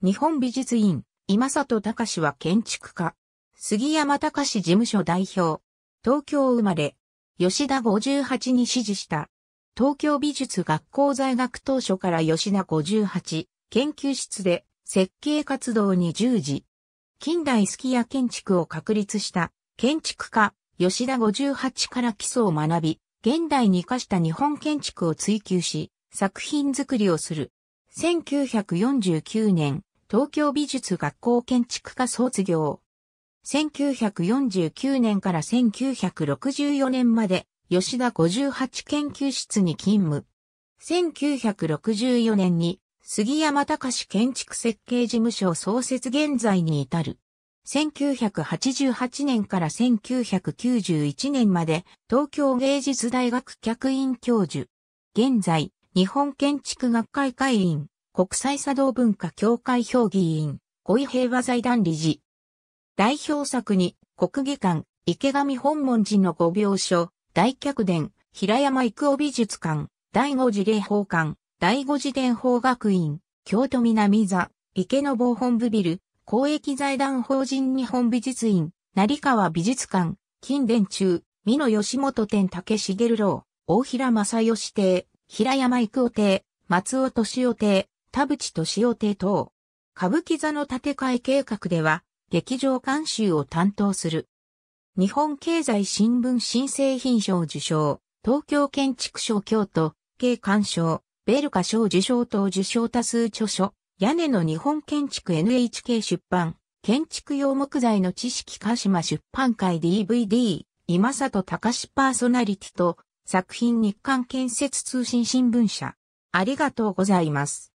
日本美術院、今里隆は建築家。杉山隆事務所代表。東京生まれ。吉田58に支持した。東京美術学校在学当初から吉田58研究室で設計活動に従事。近代スキヤ建築を確立した建築家吉田58から基礎を学び、現代に生かした日本建築を追求し、作品作りをする。1949年、東京美術学校建築科卒業。1949年から1964年まで、吉田58研究室に勤務。1964年に、杉山隆建築設計事務所創設現在に至る。1988年から1991年まで東京芸術大学客員教授。現在、日本建築学会会員。国際茶道文化協会評議員、五位平和財団理事。代表作に、国技館、池上本門寺の御廟所、大客殿、平山育夫美術館、第五次礼法館、第五次伝法学院、京都南座、池の坊本部ビル、公益財団法人日本美術院、成川美術館、近殿中、美野吉本店竹茂郎、大平正義邸、平山育夫邸、松尾敏夫邸、田淵敏夫邸等。歌舞伎座の建て替え計画では、劇場監修を担当する。日本経済新聞新製品賞受賞、東京建築賞京都、経鑑賞、ベルカ賞受賞等受賞多数著書、屋根の日本建築 NHK 出版、建築用木材の知識鹿島出版会 DVD、今里隆パーソナリティと、作品日刊建設通信新聞社。ありがとうございます。